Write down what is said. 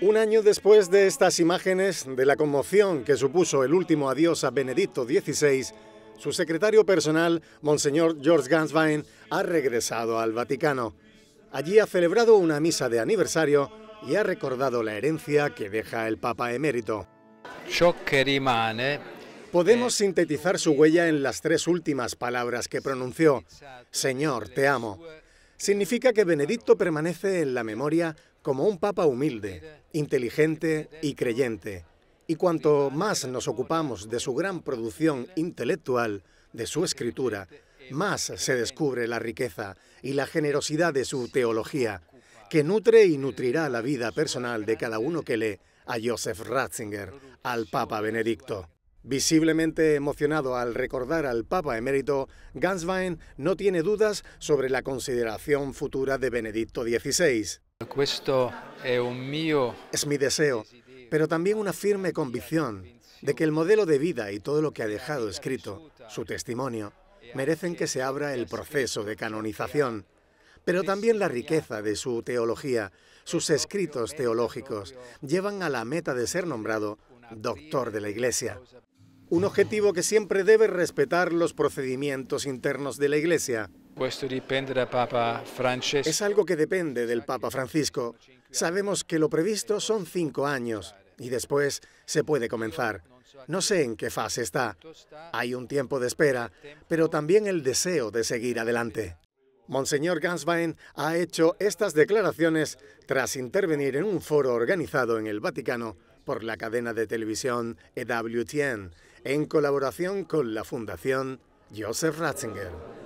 Un año después de estas imágenes de la conmoción que supuso el último adiós a Benedicto XVI, su secretario personal, Monseñor George Ganswein, ha regresado al Vaticano. Allí ha celebrado una misa de aniversario y ha recordado la herencia que deja el Papa emérito. Podemos eh, sintetizar su huella en las tres últimas palabras que pronunció. Señor, te amo. Significa que Benedicto permanece en la memoria como un papa humilde, inteligente y creyente. Y cuanto más nos ocupamos de su gran producción intelectual, de su escritura, más se descubre la riqueza y la generosidad de su teología, que nutre y nutrirá la vida personal de cada uno que lee a Joseph Ratzinger, al Papa Benedicto. Visiblemente emocionado al recordar al Papa emérito, Ganswein no tiene dudas sobre la consideración futura de Benedicto XVI. Es mi deseo, pero también una firme convicción de que el modelo de vida y todo lo que ha dejado escrito, su testimonio, merecen que se abra el proceso de canonización, pero también la riqueza de su teología, sus escritos teológicos, llevan a la meta de ser nombrado doctor de la Iglesia. Un objetivo que siempre debe respetar los procedimientos internos de la Iglesia, es algo que depende del Papa Francisco. Sabemos que lo previsto son cinco años y después se puede comenzar. No sé en qué fase está. Hay un tiempo de espera, pero también el deseo de seguir adelante. Monseñor Ganswein ha hecho estas declaraciones tras intervenir en un foro organizado en el Vaticano por la cadena de televisión EWTN en colaboración con la Fundación Joseph Ratzinger.